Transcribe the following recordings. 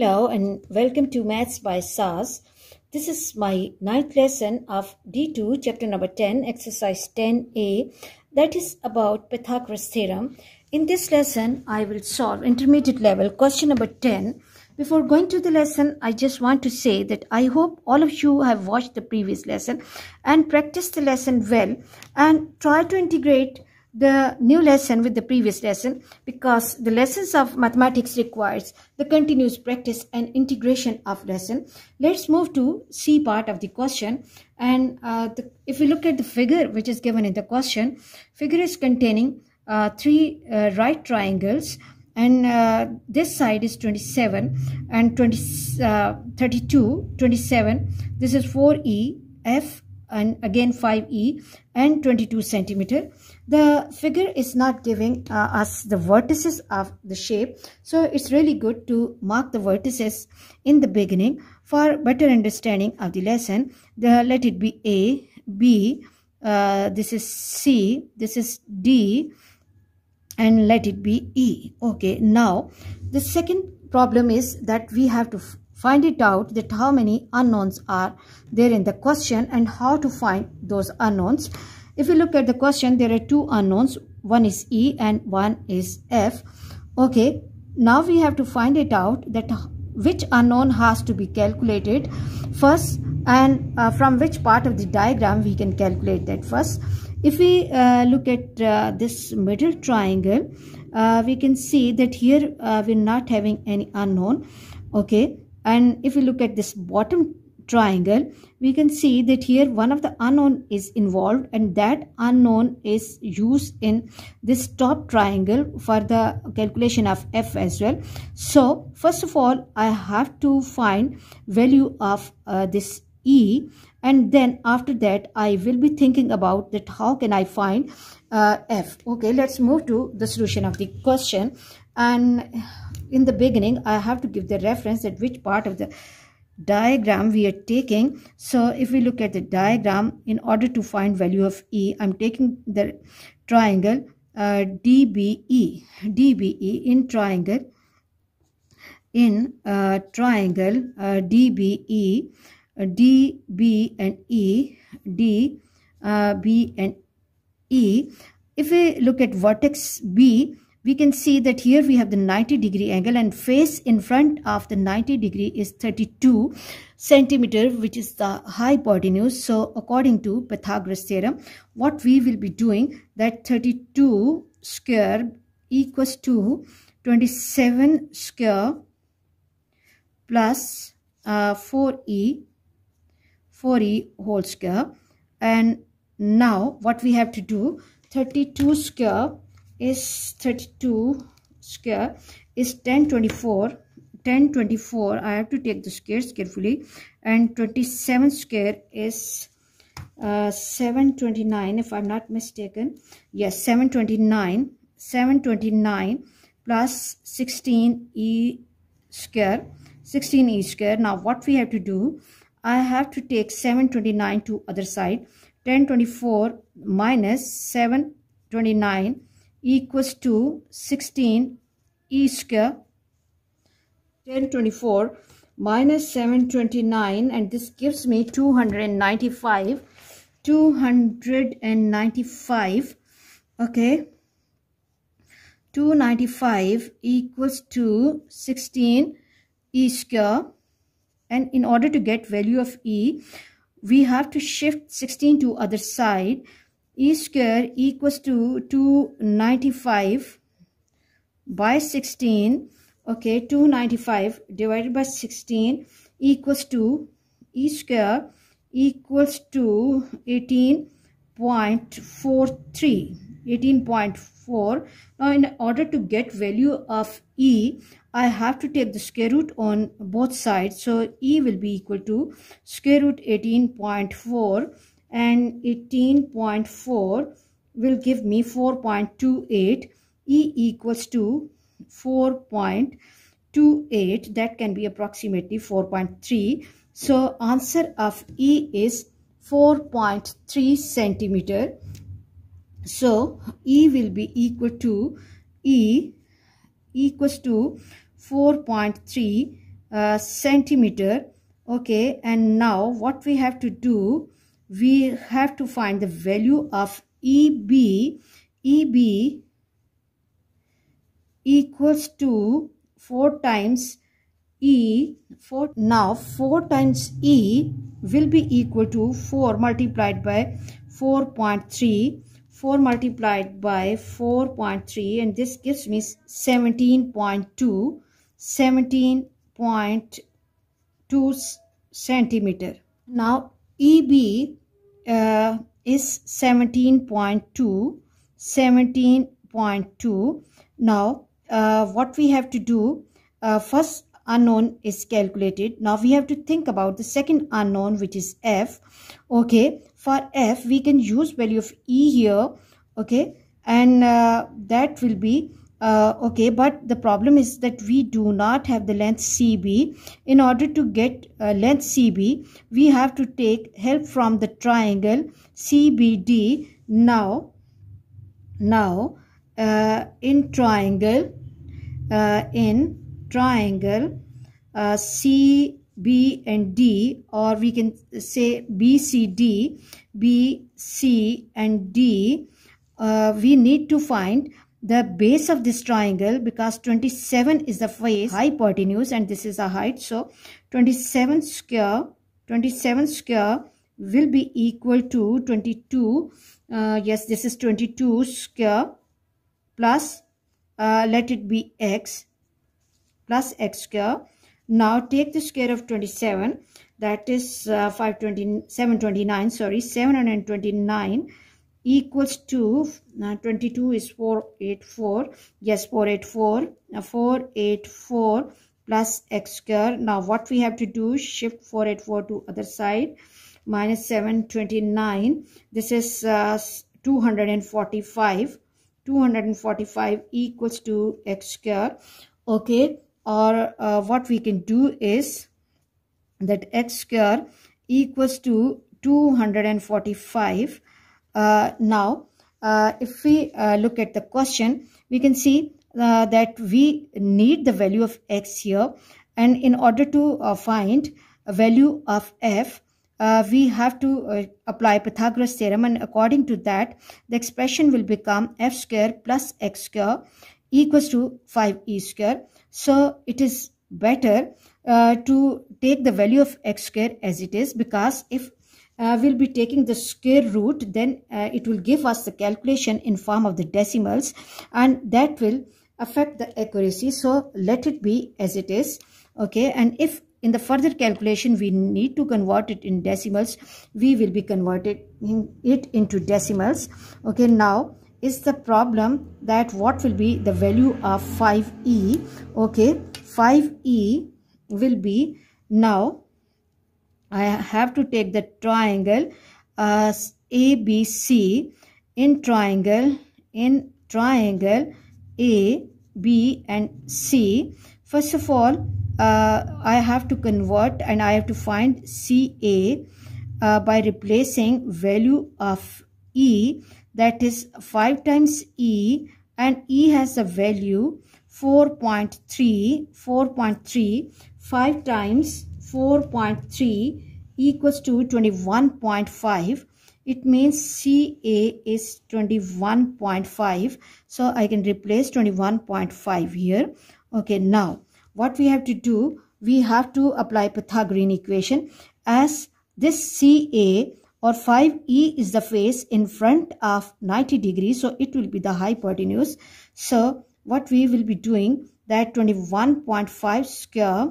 Hello and welcome to Maths by SAS. This is my ninth lesson of D2 chapter number 10 exercise 10a that is about Pythagoras theorem. In this lesson I will solve intermediate level question number 10. Before going to the lesson I just want to say that I hope all of you have watched the previous lesson and practiced the lesson well and try to integrate the new lesson with the previous lesson because the lessons of mathematics requires the continuous practice and integration of lesson. Let's move to C part of the question and uh, the, if we look at the figure which is given in the question, figure is containing uh, three uh, right triangles and uh, this side is 27 and 20, uh, 32, 27. This is 4E, F and again 5e and 22 centimeter the figure is not giving uh, us the vertices of the shape so it's really good to mark the vertices in the beginning for better understanding of the lesson the let it be a b uh, this is c this is d and let it be e okay now the second problem is that we have to Find it out that how many unknowns are there in the question and how to find those unknowns. If you look at the question, there are two unknowns. One is E and one is F. Okay, now we have to find it out that which unknown has to be calculated first and uh, from which part of the diagram we can calculate that first. If we uh, look at uh, this middle triangle, uh, we can see that here uh, we're not having any unknown. Okay, and if we look at this bottom triangle we can see that here one of the unknown is involved and that unknown is used in this top triangle for the calculation of f as well so first of all i have to find value of uh, this e and then after that i will be thinking about that how can i find uh, f okay let's move to the solution of the question and in the beginning I have to give the reference at which part of the diagram we are taking. So if we look at the diagram, in order to find value of E, I'm taking the triangle uh, DBE, DBE in triangle, in uh, triangle uh, DBE, uh, D, B and E, D, uh, B and E. If we look at vertex B, we can see that here we have the 90 degree angle and face in front of the 90 degree is 32 centimeter which is the hypotenuse so according to pythagoras theorem what we will be doing that 32 square equals to 27 square plus, uh, 4e 4e whole square and now what we have to do 32 square is 32 square is 1024 1024 i have to take the squares carefully and 27 square is uh, 729 if i'm not mistaken yes 729 729 plus 16 e square 16 e square now what we have to do i have to take 729 to other side 1024 minus 729 equals to 16 e square 1024 minus 729 and this gives me 295 295 okay 295 equals to 16 e square and in order to get value of e we have to shift 16 to other side e square equals to 295 by 16 okay 295 divided by 16 equals to e square equals to 18.43 18.4 now in order to get value of e i have to take the square root on both sides so e will be equal to square root 18.4 and 18.4 will give me 4.28 E equals to 4.28 that can be approximately 4.3 so answer of E is 4.3 centimeter so E will be equal to E equals to 4.3 uh, centimeter okay and now what we have to do we have to find the value of EB. EB equals to 4 times E. 4, now 4 times E will be equal to 4 multiplied by 4.3. 4 multiplied by 4.3 and this gives me 17.2. 17.2 centimeter. Now EB uh, is 17.2, 17.2. Now, uh, what we have to do, uh, first unknown is calculated. Now, we have to think about the second unknown, which is F. Okay, for F, we can use value of E here. Okay, and uh, that will be uh, okay but the problem is that we do not have the length CB in order to get uh, length CB we have to take help from the triangle CBD now now uh, in triangle uh, in triangle uh, C B and D or we can say B C D B C and D uh, we need to find the base of this triangle because 27 is the face hypotenuse and this is the height so 27 square 27 square will be equal to 22 uh, yes this is 22 square plus uh, let it be x plus x square now take the square of 27 that is uh, sorry 729 equals to uh, 22 is 484 yes 484 Now, 484 plus x square now what we have to do shift 484 to other side minus 729 this is uh, 245 245 equals to x square okay or uh, what we can do is that x square equals to 245 uh, now, uh, if we uh, look at the question, we can see that we need the value of x here. And in order to find a value of f, uh, we have to uh, apply Pythagoras theorem and according to that the expression will become f square plus x square equals to 5e square. So it is better uh, to take the value of x square as it is because if uh, we'll be taking the square root then uh, it will give us the calculation in form of the decimals and that will affect the accuracy so let it be as it is okay and if in the further calculation we need to convert it in decimals we will be converted in it into decimals okay now is the problem that what will be the value of 5e okay 5e will be now I have to take the triangle as uh, ABC in triangle in triangle A, B and C. First of all, uh, I have to convert and I have to find CA uh, by replacing value of E that is 5 times E and E has a value 4.3, 4.3, 5 times 4.3 equals to 21.5 it means CA is 21.5 so I can replace 21.5 here okay now what we have to do we have to apply Pythagorean equation as this CA or 5E is the face in front of 90 degrees so it will be the hypotenuse so what we will be doing that 21.5 square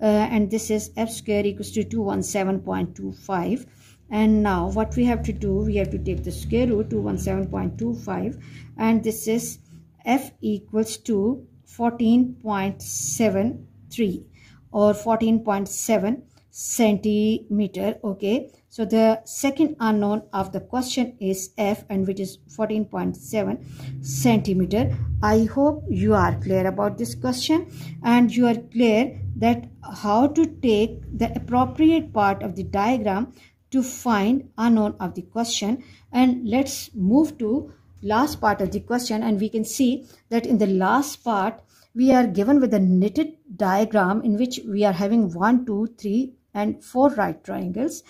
uh, and this is f square equals to 217.25 and now what we have to do we have to take the square root 217.25 and this is f equals to 14.73 or 14.7 centimeter okay so the second unknown of the question is F and which is 14.7 centimeter. I hope you are clear about this question and you are clear that how to take the appropriate part of the diagram to find unknown of the question and let's move to last part of the question and we can see that in the last part we are given with a knitted diagram in which we are having one two three and four right triangles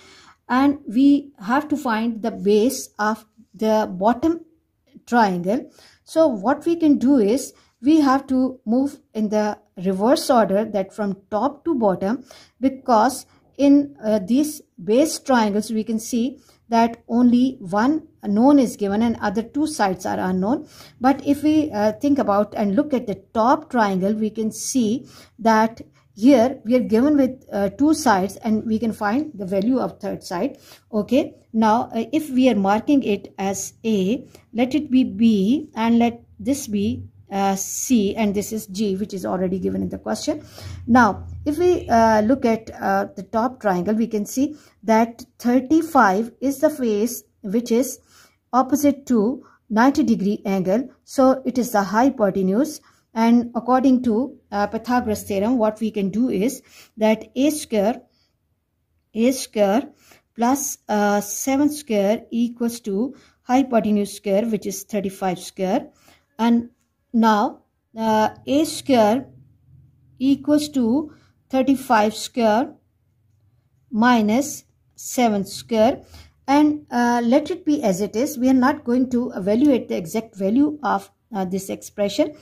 and we have to find the base of the bottom triangle so what we can do is we have to move in the reverse order that from top to bottom because in uh, these base triangles we can see that only one known is given and other two sides are unknown but if we uh, think about and look at the top triangle we can see that here we are given with uh, two sides and we can find the value of third side okay now uh, if we are marking it as a let it be b and let this be uh, c and this is g which is already given in the question now if we uh, look at uh, the top triangle we can see that 35 is the face which is opposite to 90 degree angle so it is the hypotenuse and according to uh, Pythagoras theorem, what we can do is that a square, a square plus uh, 7 square equals to hypotenuse square, which is 35 square. And now uh, a square equals to 35 square minus 7 square and uh, let it be as it is we are not going to evaluate the exact value of uh, this expression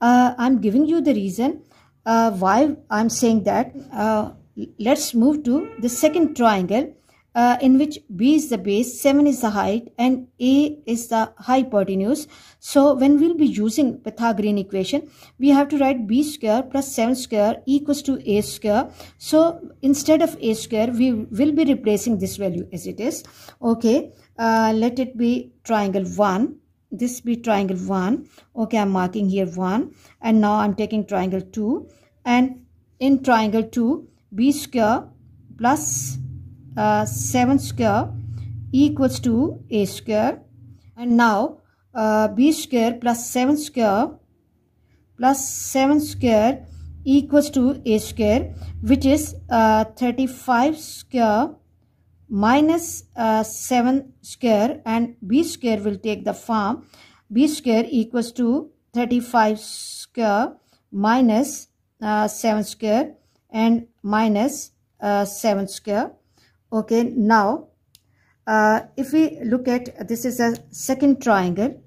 uh, I'm giving you the reason uh, why I'm saying that. Uh, let's move to the second triangle uh, in which B is the base, 7 is the height and A is the hypotenuse. So when we'll be using Pythagorean equation, we have to write B square plus 7 square equals to A square. So instead of A square, we will be replacing this value as it is. Okay, uh, let it be triangle 1 this be triangle 1 okay i'm marking here 1 and now i'm taking triangle 2 and in triangle 2 b square plus, uh, 7 square equals to a square and now uh, b square plus 7 square plus 7 square equals to a square which is uh, 35 square minus, uh, 7 square and b square will take the form b square equals to 35 square minus, uh, 7 square and minus, uh, 7 square okay now uh, if we look at this is a second triangle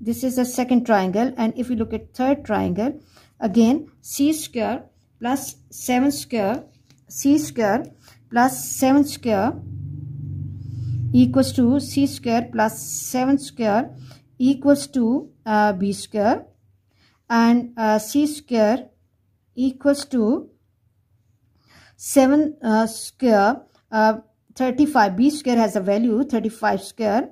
this is a second triangle and if we look at third triangle again c square plus 7 square c square plus 7 square equals to c square plus 7 square equals to uh, b square and uh, c square equals to 7 uh, square uh, 35 b square has a value 35 square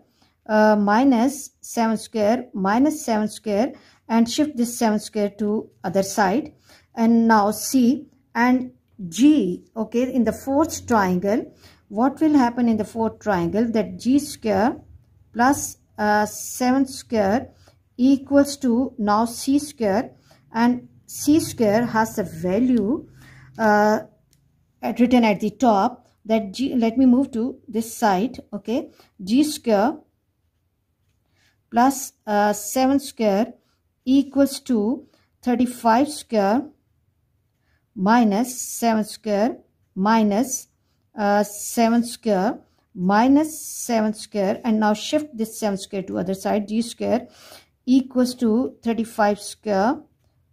uh, minus 7 square minus 7 square and shift this 7 square to other side and now c and G, okay, in the fourth triangle, what will happen in the fourth triangle? That G square plus uh, 7 square equals to now C square and C square has a value uh, written at the top that G, let me move to this side, okay, G square plus, uh, 7 square equals to 35 square minus 7 square minus, uh, 7 square minus 7 square and now shift this 7 square to other side d square equals to 35 square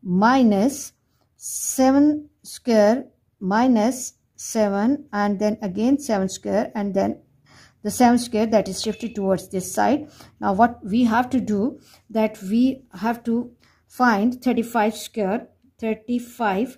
minus 7 square minus 7 and then again 7 square and then the 7 square that is shifted towards this side. Now what we have to do that we have to find 35 square 35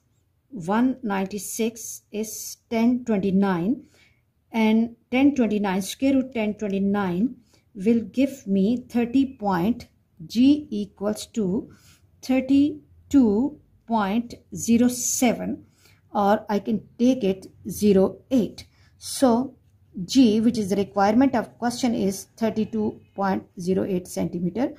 196 is 1029 and 1029 square root 1029 will give me 30 point g equals to 32.07 or I can take it 08 so g which is the requirement of question is 32.08 centimeter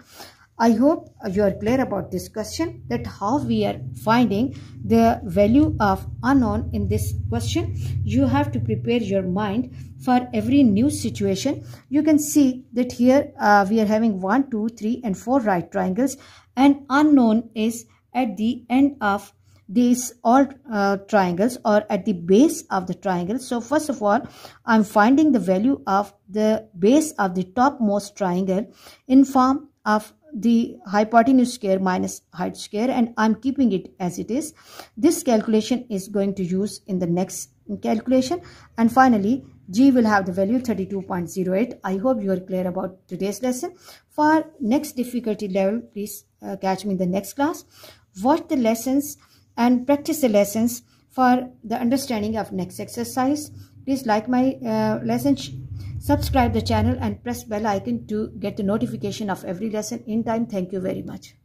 I hope you are clear about this question that how we are finding the value of unknown in this question. You have to prepare your mind for every new situation. You can see that here uh, we are having 1, 2, 3 and 4 right triangles and unknown is at the end of these all uh, triangles or at the base of the triangle. So first of all, I'm finding the value of the base of the topmost triangle in form of the hypotenuse square minus height square and I'm keeping it as it is. This calculation is going to use in the next calculation and finally G will have the value 32.08. I hope you are clear about today's lesson. For next difficulty level please uh, catch me in the next class. Watch the lessons and practice the lessons for the understanding of next exercise. Please like my uh, lesson Subscribe the channel and press bell icon to get the notification of every lesson in time. Thank you very much.